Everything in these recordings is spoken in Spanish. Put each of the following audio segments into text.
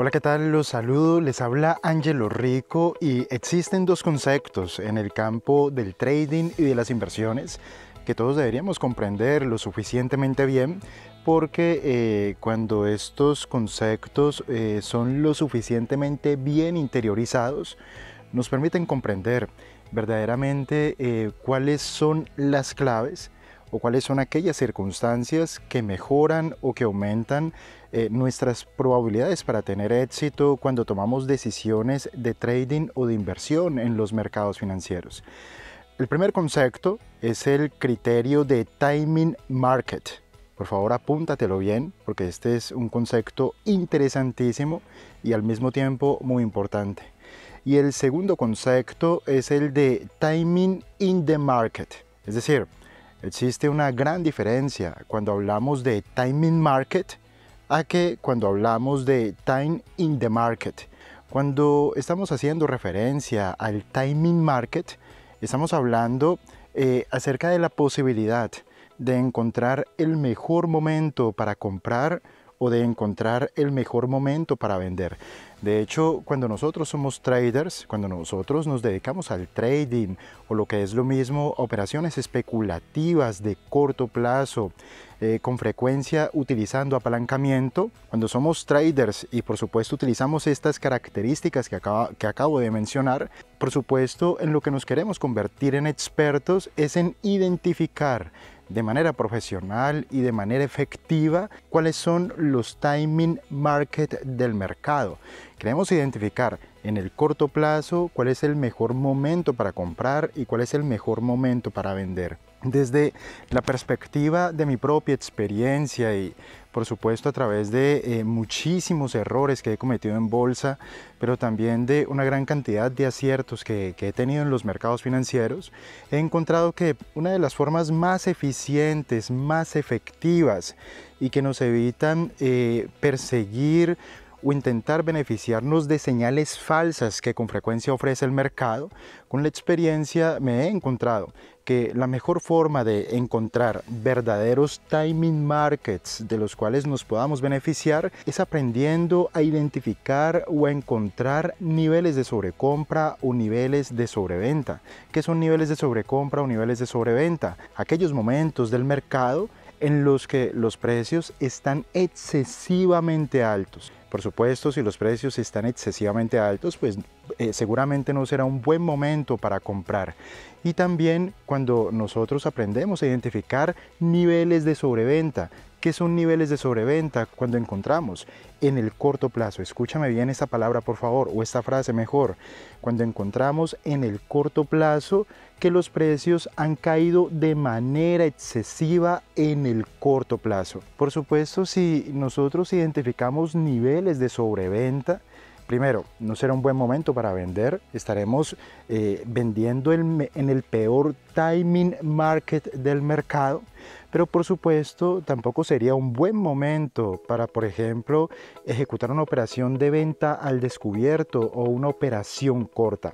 Hola, ¿qué tal? Los saludo, les habla Angelo Rico y existen dos conceptos en el campo del trading y de las inversiones que todos deberíamos comprender lo suficientemente bien porque eh, cuando estos conceptos eh, son lo suficientemente bien interiorizados nos permiten comprender verdaderamente eh, cuáles son las claves o cuáles son aquellas circunstancias que mejoran o que aumentan eh, nuestras probabilidades para tener éxito cuando tomamos decisiones de trading o de inversión en los mercados financieros. El primer concepto es el criterio de timing market. Por favor, apúntatelo bien, porque este es un concepto interesantísimo y al mismo tiempo muy importante. Y el segundo concepto es el de timing in the market. Es decir, Existe una gran diferencia cuando hablamos de timing market a que cuando hablamos de time in the market. Cuando estamos haciendo referencia al timing market, estamos hablando eh, acerca de la posibilidad de encontrar el mejor momento para comprar o de encontrar el mejor momento para vender. De hecho, cuando nosotros somos traders, cuando nosotros nos dedicamos al trading o lo que es lo mismo, operaciones especulativas de corto plazo, eh, con frecuencia utilizando apalancamiento, cuando somos traders y por supuesto utilizamos estas características que, acaba, que acabo de mencionar, por supuesto en lo que nos queremos convertir en expertos es en identificar de manera profesional y de manera efectiva cuáles son los timing market del mercado. Queremos identificar en el corto plazo cuál es el mejor momento para comprar y cuál es el mejor momento para vender desde la perspectiva de mi propia experiencia y por supuesto a través de eh, muchísimos errores que he cometido en bolsa, pero también de una gran cantidad de aciertos que, he tenido en los mercados financieros, he encontrado que una de las formas más eficientes, más efectivas y que nos evitan eh, perseguir o intentar beneficiarnos de señales falsas que con frecuencia ofrece el mercado, con la experiencia me he encontrado que la mejor forma de encontrar verdaderos timing markets de los cuales nos podamos beneficiar es aprendiendo a identificar o a encontrar niveles de sobrecompra o niveles de sobreventa. ¿Qué son niveles de sobrecompra o niveles de sobreventa? Aquellos momentos del mercado en los que los precios están excesivamente altos por supuesto, si los precios están excesivamente altos, pues eh, seguramente no será un buen momento para comprar. Y también cuando nosotros aprendemos a identificar niveles de sobreventa, ¿Qué son niveles de sobreventa cuando encontramos en el corto plazo? Escúchame bien esta palabra, por favor, o esta frase mejor. Cuando encontramos en el corto plazo que los precios han caído de manera excesiva en el corto plazo. Por supuesto, si nosotros identificamos niveles de sobreventa, Primero, no será un buen momento para vender. Estaremos eh, vendiendo en el peor timing market del mercado. Pero por supuesto, tampoco sería un buen momento para, por ejemplo, ejecutar una operación de venta al descubierto o una operación corta.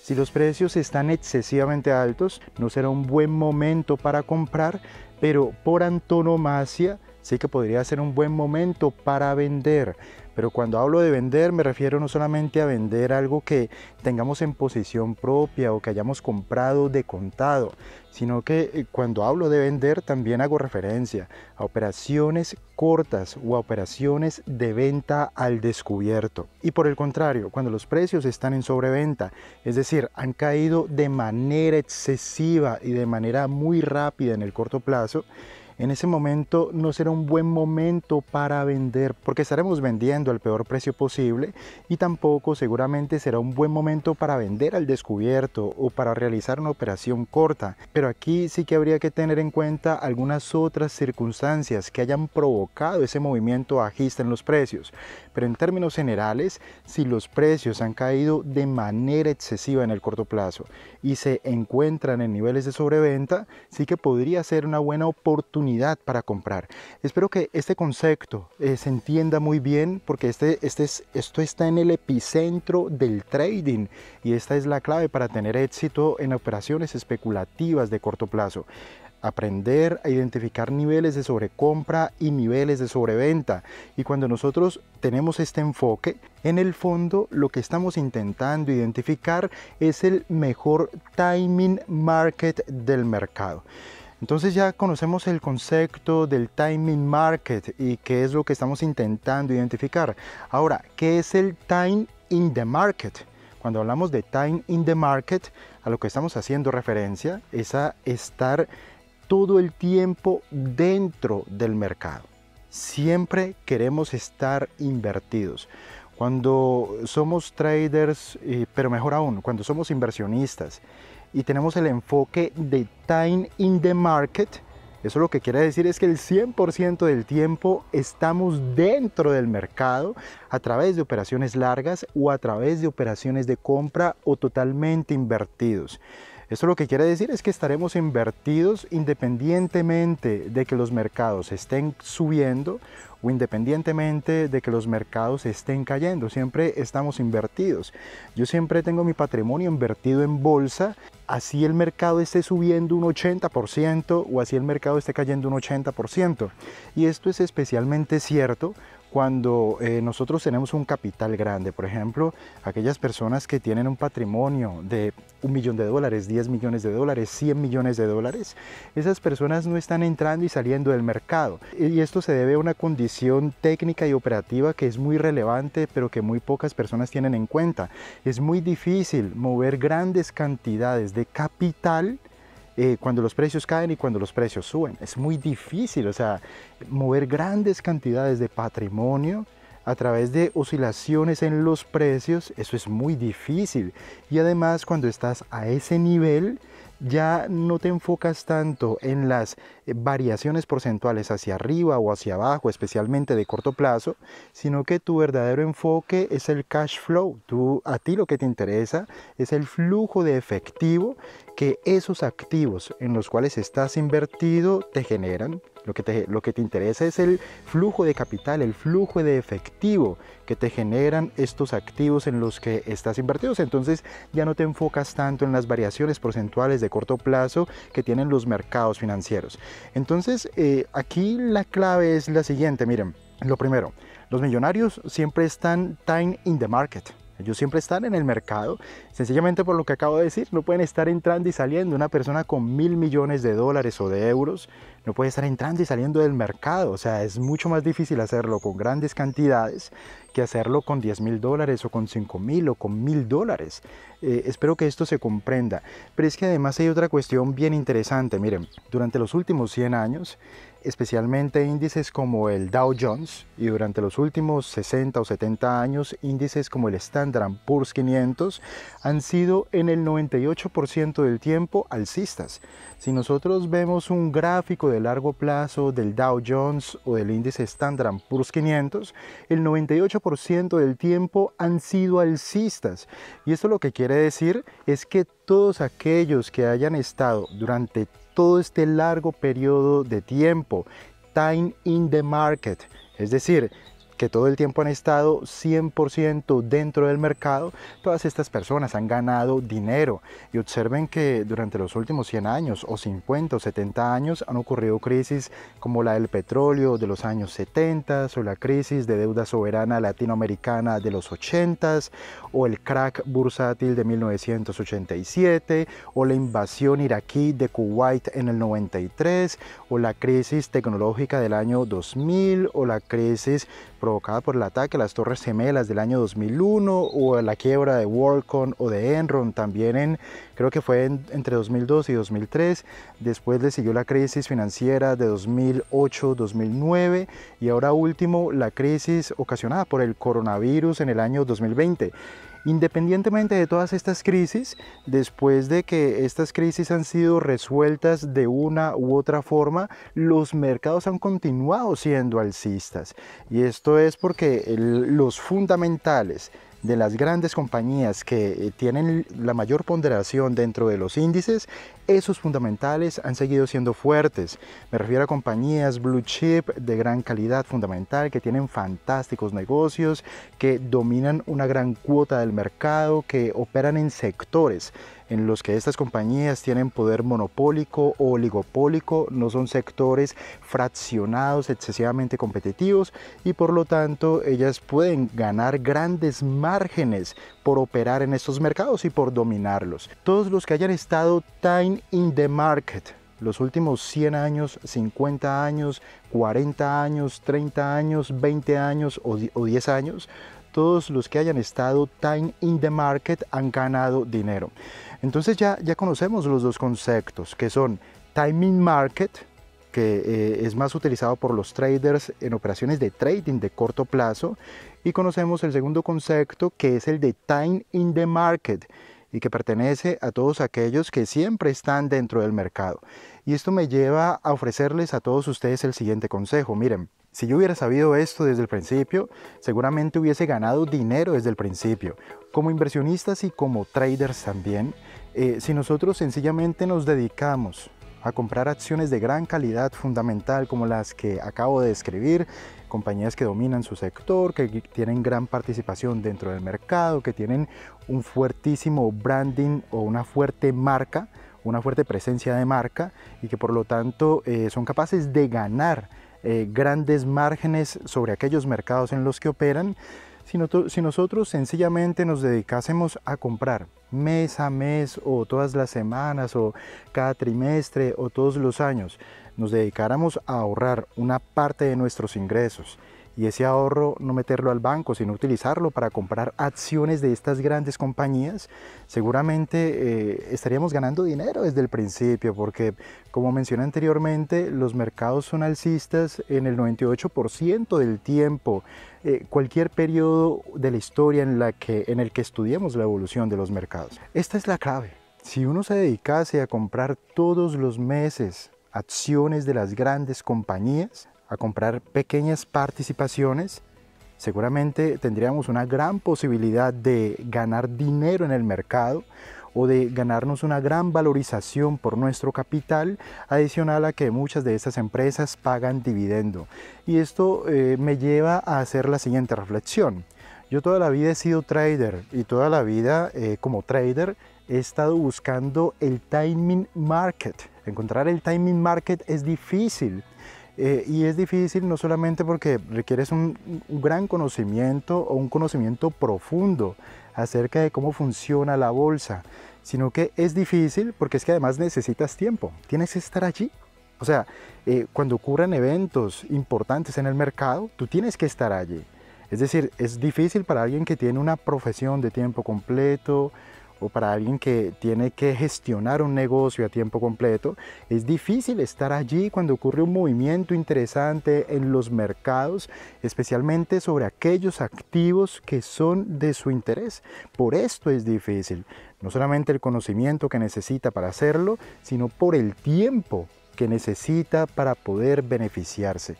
Si los precios están excesivamente altos, no será un buen momento para comprar, pero por antonomasia Así que podría ser un buen momento para vender. Pero cuando hablo de vender me refiero no solamente a vender algo que tengamos en posición propia o que hayamos comprado de contado, sino que eh, cuando hablo de vender también hago referencia a operaciones cortas o a operaciones de venta al descubierto. Y por el contrario, cuando los precios están en sobreventa, es decir, han caído de manera excesiva y de manera muy rápida en el corto plazo, en ese momento no será un buen momento para vender porque estaremos vendiendo al peor precio posible y tampoco seguramente será un buen momento para vender al descubierto o para realizar una operación corta. Pero aquí sí que habría que tener en cuenta algunas otras circunstancias que hayan provocado ese movimiento bajista en los precios. Pero en términos generales, si los precios han caído de manera excesiva en el corto plazo y se encuentran en niveles de sobreventa, sí que podría ser una buena oportunidad para comprar. Espero que este concepto eh, se entienda muy bien porque este, este es, esto está en el epicentro del trading y esta es la clave para tener éxito en operaciones especulativas de corto plazo aprender a identificar niveles de sobrecompra y niveles de sobreventa. Y cuando nosotros tenemos este enfoque, en el fondo lo que estamos intentando identificar es el mejor timing market del mercado. Entonces ya conocemos el concepto del timing market y qué es lo que estamos intentando identificar. Ahora, ¿qué es el time in the market? Cuando hablamos de time in the market, a lo que estamos haciendo referencia es a estar todo el tiempo dentro del mercado. Siempre queremos estar invertidos cuando somos traders, eh, pero mejor aún, cuando somos inversionistas y tenemos el enfoque de time in the market. Eso lo que quiere decir es que el 100% del tiempo estamos dentro del mercado a través de operaciones largas o a través de operaciones de compra o totalmente invertidos. Esto lo que quiere decir es que estaremos invertidos independientemente de que los mercados estén subiendo o independientemente de que los mercados estén cayendo. Siempre estamos invertidos. Yo siempre tengo mi patrimonio invertido en bolsa, así el mercado esté subiendo un 80% o así el mercado esté cayendo un 80%. Y esto es especialmente cierto cuando eh, nosotros tenemos un capital grande, por ejemplo, aquellas personas que tienen un patrimonio de un millón de dólares, 10 millones de dólares, 100 millones de dólares, esas personas no están entrando y saliendo del mercado. Y esto se debe a una condición técnica y operativa que es muy relevante, pero que muy pocas personas tienen en cuenta. Es muy difícil mover grandes cantidades de capital eh, cuando los precios caen y cuando los precios suben. Es muy difícil, o sea, mover grandes cantidades de patrimonio a través de oscilaciones en los precios, eso es muy difícil. Y además cuando estás a ese nivel, ya no te enfocas tanto en las eh, variaciones porcentuales hacia arriba o hacia abajo, especialmente de corto plazo, sino que tu verdadero enfoque es el cash flow. Tú, a ti lo que te interesa es el flujo de efectivo que esos activos en los cuales estás invertido te generan. Lo que, te, lo que te interesa es el flujo de capital, el flujo de efectivo que te generan estos activos en los que estás invertidos. Entonces ya no te enfocas tanto en las variaciones porcentuales de corto plazo que tienen los mercados financieros, entonces, eh, aquí la clave es la siguiente, miren, lo primero, los millonarios siempre están time in the market. Ellos siempre están en el mercado. Sencillamente por lo que acabo de decir, no pueden estar entrando y saliendo. Una persona con mil millones de dólares o de euros no puede estar entrando y saliendo del mercado. O sea, es mucho más difícil hacerlo con grandes cantidades que hacerlo con 10 mil dólares o con cinco mil o con mil dólares. Eh, espero que esto se comprenda. Pero es que además hay otra cuestión bien interesante. Miren, durante los últimos 100 años, especialmente índices como el Dow Jones y durante los últimos 60 o 70 años índices como el Standard Poor's 500 han sido en el 98% del tiempo alcistas. Si nosotros vemos un gráfico de largo plazo del Dow Jones o del índice Standard Poor's 500, el 98% del tiempo han sido alcistas. Y esto lo que quiere decir es que todos aquellos que hayan estado durante todo este largo periodo de tiempo, time in the market, es decir, que todo el tiempo han estado 100% dentro del mercado, todas estas personas han ganado dinero. Y observen que durante los últimos 100 años o 50 o 70 años han ocurrido crisis como la del petróleo de los años 70 o la crisis de deuda soberana latinoamericana de los 80 o el crack bursátil de 1987 o la invasión iraquí de Kuwait en el 93 o la crisis tecnológica del año 2000 o la crisis provocada por el ataque a las Torres Gemelas del año 2001 o la quiebra de WorldCon o de Enron también en, creo que fue entre 2002 y 2003. Después le siguió la crisis financiera de 2008-2009 y ahora último la crisis ocasionada por el coronavirus en el año 2020. Independientemente de todas estas crisis, después de que estas crisis han sido resueltas de una u otra forma, los mercados han continuado siendo alcistas. Y esto es porque los fundamentales de las grandes compañías que eh, tienen la mayor ponderación dentro de los índices, esos fundamentales han seguido siendo fuertes. Me refiero a compañías blue chip de gran calidad fundamental, que tienen fantásticos negocios, que dominan una gran cuota del mercado, que operan en sectores en los que estas compañías tienen poder monopólico o oligopólico, no son sectores fraccionados, excesivamente competitivos y por lo tanto ellas pueden ganar grandes márgenes por operar en estos mercados y por dominarlos. Todos los que hayan estado time in the market los últimos 100 años, 50 años, 40 años, 30 años, 20 años o 10 años, todos los que hayan estado time in the market han ganado dinero. Entonces ya, ya conocemos los dos conceptos que son time in market, que eh, es más utilizado por los traders en operaciones de trading de corto plazo, y conocemos el segundo concepto que es el de time in the market y que pertenece a todos aquellos que siempre están dentro del mercado. Y esto me lleva a ofrecerles a todos ustedes el siguiente consejo. Miren, si yo hubiera sabido esto desde el principio, seguramente hubiese ganado dinero desde el principio, como inversionistas y como traders también. Eh, si nosotros sencillamente nos dedicamos a comprar acciones de gran calidad fundamental como las que acabo de describir, compañías que dominan su sector, que tienen gran participación dentro del mercado, que tienen un fuertísimo branding o una fuerte marca, una fuerte presencia de marca y que por lo tanto eh, son capaces de ganar eh, grandes márgenes sobre aquellos mercados en los que operan, sino si nosotros sencillamente nos dedicásemos a comprar mes a mes o todas las semanas o cada trimestre o todos los años, nos dedicáramos a ahorrar una parte de nuestros ingresos y ese ahorro no meterlo al banco, sino utilizarlo para comprar acciones de estas grandes compañías, seguramente eh, estaríamos ganando dinero desde el principio, porque como mencioné anteriormente, los mercados son alcistas en el 98% del tiempo. Eh, cualquier periodo de la historia en, la que, en el que estudiemos la evolución de los mercados. Esta es la clave. Si uno se dedicase a comprar todos los meses acciones de las grandes compañías, a comprar pequeñas participaciones, seguramente tendríamos una gran posibilidad de ganar dinero en el mercado o de ganarnos una gran valorización por nuestro capital, adicional a que muchas de estas empresas pagan dividendo. Y esto eh, me lleva a hacer la siguiente reflexión. Yo toda la vida he sido trader y toda la vida eh, como trader he estado buscando el timing market. Encontrar el timing market es difícil eh, y es difícil no solamente porque requieres un, gran conocimiento o un conocimiento profundo acerca de cómo funciona la bolsa, sino que es difícil porque es que además necesitas tiempo, tienes que estar allí. O sea, eh, cuando ocurren eventos importantes en el mercado, tú tienes que estar allí. Es decir, es difícil para alguien que tiene una profesión de tiempo completo, para alguien que tiene que gestionar un negocio a tiempo completo, es difícil estar allí cuando ocurre un movimiento interesante en los mercados, especialmente sobre aquellos activos que son de su interés. Por esto es difícil, no solamente el conocimiento que necesita para hacerlo, sino por el tiempo que necesita para poder beneficiarse.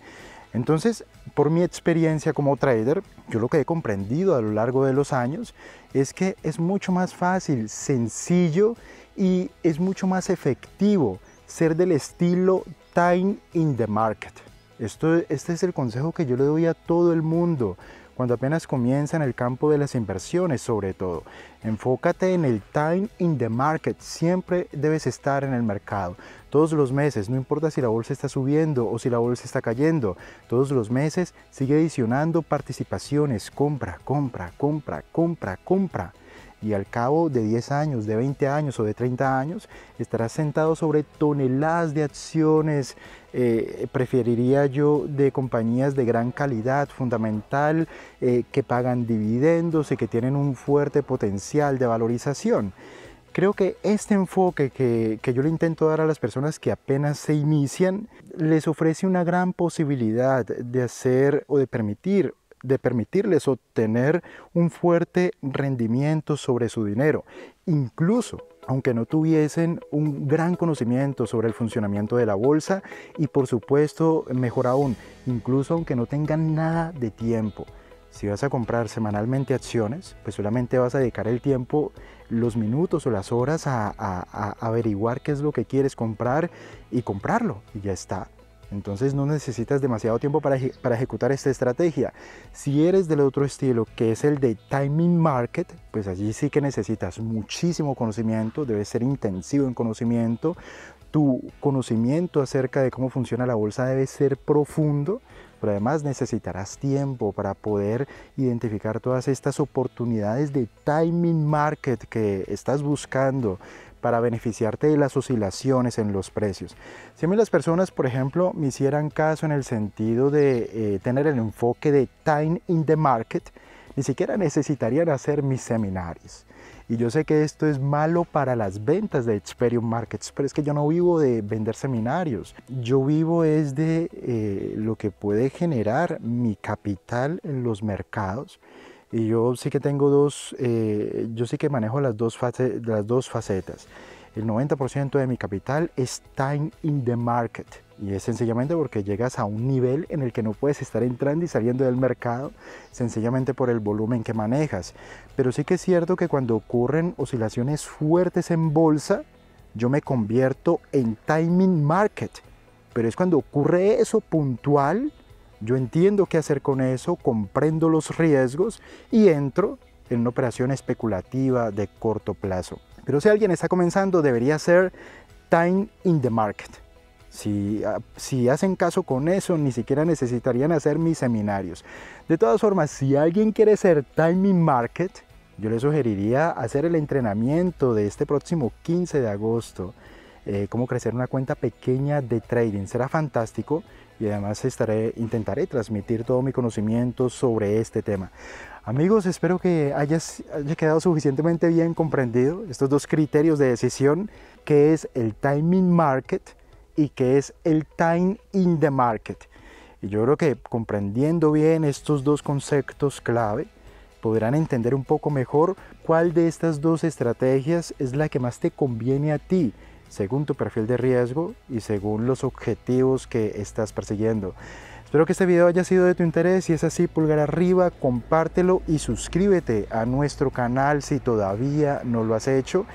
Entonces, por mi experiencia como trader, yo lo que he comprendido a lo largo de los años es que es mucho más fácil, sencillo y es mucho más efectivo ser del estilo time in the market. Esto, este es el consejo que yo le doy a todo el mundo cuando apenas comienza en el campo de las inversiones sobre todo. Enfócate en el time in the market, siempre debes estar en el mercado. Todos los meses, no importa si la bolsa está subiendo o si la bolsa está cayendo, todos los meses sigue adicionando participaciones, compra, compra, compra, compra, compra y al cabo de 10 años, de 20 años o de 30 años, estarás sentado sobre toneladas de acciones, eh, preferiría yo, de compañías de gran calidad, fundamental, eh, que pagan dividendos y que tienen un fuerte potencial de valorización. Creo que este enfoque que, que yo le intento dar a las personas que apenas se inician les ofrece una gran posibilidad de hacer o de permitir de permitirles obtener un fuerte rendimiento sobre su dinero, incluso aunque no tuviesen un gran conocimiento sobre el funcionamiento de la bolsa y por supuesto, mejor aún, incluso aunque no tengan nada de tiempo. Si vas a comprar semanalmente acciones, pues solamente vas a dedicar el tiempo, los minutos o las horas a, a averiguar qué es lo que quieres comprar y comprarlo y ya está. Entonces no necesitas demasiado tiempo para, ejecutar esta estrategia. Si eres del otro estilo, que es el de timing market, pues allí sí que necesitas muchísimo conocimiento, debes ser intensivo en conocimiento. Tu conocimiento acerca de cómo funciona la bolsa debe ser profundo, pero además necesitarás tiempo para poder identificar todas estas oportunidades de timing market que estás buscando para beneficiarte de las oscilaciones en los precios. Si a mí las personas, por ejemplo, me hicieran caso en el sentido de eh, tener el enfoque de time in the market, ni siquiera necesitarían hacer mis seminarios. Y yo sé que esto es malo para las ventas de Experium Markets, pero es que yo no vivo de vender seminarios. Yo vivo es de eh, lo que puede generar mi capital en los mercados y yo sí que tengo dos, eh, yo sí que manejo las dos, las dos facetas. El 90% de mi capital es time in the market. Y es sencillamente porque llegas a un nivel en el que no puedes estar entrando y saliendo del mercado, sencillamente por el volumen que manejas. Pero sí que es cierto que cuando ocurren oscilaciones fuertes en bolsa, yo me convierto en timing market. Pero es cuando ocurre eso puntual, yo entiendo qué hacer con eso, comprendo los riesgos y entro en una operación especulativa de corto plazo. Pero si alguien está comenzando, debería ser time in the market. Si, ah, si, hacen caso con eso, ni siquiera necesitarían hacer mis seminarios. De todas formas, si alguien quiere ser time in market, yo le sugeriría hacer el entrenamiento de este próximo 15 de agosto eh, cómo crecer una cuenta pequeña de trading. Será fantástico y además estaré, intentaré transmitir todo mi conocimiento sobre este tema. Amigos, espero que hayas, haya quedado suficientemente bien comprendido estos dos criterios de decisión, que es el timing market y que es el time in the market. Y yo creo que comprendiendo bien estos dos conceptos clave, podrán entender un poco mejor cuál de estas dos estrategias es la que más te conviene a ti según tu perfil de riesgo y según los objetivos que estás persiguiendo. Espero que este video haya sido de tu interés, si es así pulgar arriba, compártelo y suscríbete a nuestro canal si todavía no lo has hecho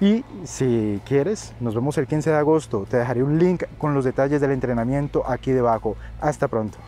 y si quieres nos vemos el 15 de agosto, te dejaré un link con los detalles del entrenamiento aquí debajo, hasta pronto.